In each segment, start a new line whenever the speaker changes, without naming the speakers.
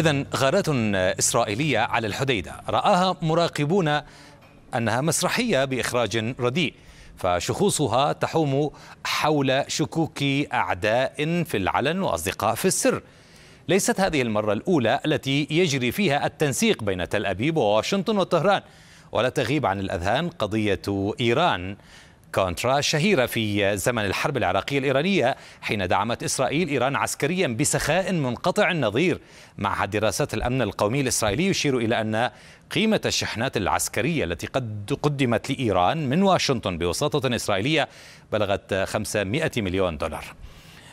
إذا غارات إسرائيلية على الحديدة رآها مراقبون أنها مسرحية بإخراج رديء فشخوصها تحوم حول شكوك أعداء في العلن وأصدقاء في السر ليست هذه المرة الأولى التي يجري فيها التنسيق بين تل أبيب وواشنطن وطهران ولا تغيب عن الأذهان قضية إيران كونترا شهيرة في زمن الحرب العراقية الإيرانية حين دعمت إسرائيل إيران عسكريا بسخاء منقطع النظير مع دراسات الأمن القومي الإسرائيلي يشير إلى أن قيمة الشحنات العسكرية التي قد قدمت لإيران من واشنطن بوساطة إسرائيلية بلغت 500 مليون دولار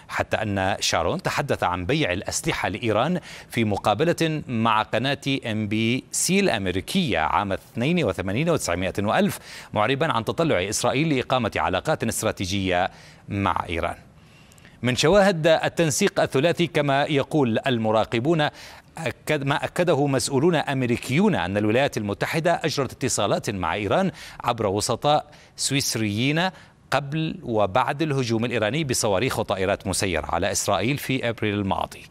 حتى أن شارون تحدث عن بيع الأسلحة لإيران في مقابلة مع قناة ام بي سي الأمريكية عام 82 و900 وألف معربا عن تطلع إسرائيل لإقامة علاقات استراتيجية مع إيران من شواهد التنسيق الثلاثي كما يقول المراقبون أكد ما أكده مسؤولون أمريكيون أن الولايات المتحدة أجرت اتصالات مع إيران عبر وسطاء سويسريين قبل وبعد الهجوم الإيراني بصواريخ وطائرات مسيرة على إسرائيل في أبريل الماضي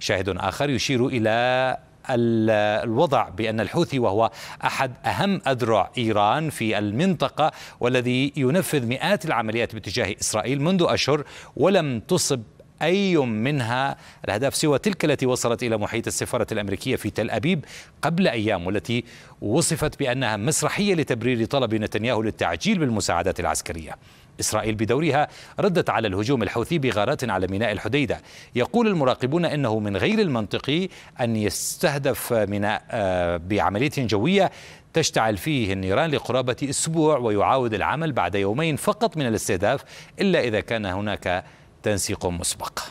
شاهد آخر يشير إلى الوضع بأن الحوثي وهو أحد أهم أذرع إيران في المنطقة والذي ينفذ مئات العمليات باتجاه إسرائيل منذ أشهر ولم تصب أي منها الأهداف سوى تلك التي وصلت إلى محيط السفارة الأمريكية في تل أبيب قبل أيام والتي وصفت بأنها مسرحية لتبرير طلب نتنياهو للتعجيل بالمساعدات العسكرية إسرائيل بدورها ردت على الهجوم الحوثي بغارات على ميناء الحديدة يقول المراقبون أنه من غير المنطقي أن يستهدف ميناء آه، بعملية جوية تشتعل فيه النيران لقرابة أسبوع ويعاود العمل بعد يومين فقط من الاستهداف إلا إذا كان هناك تنسيق مسبق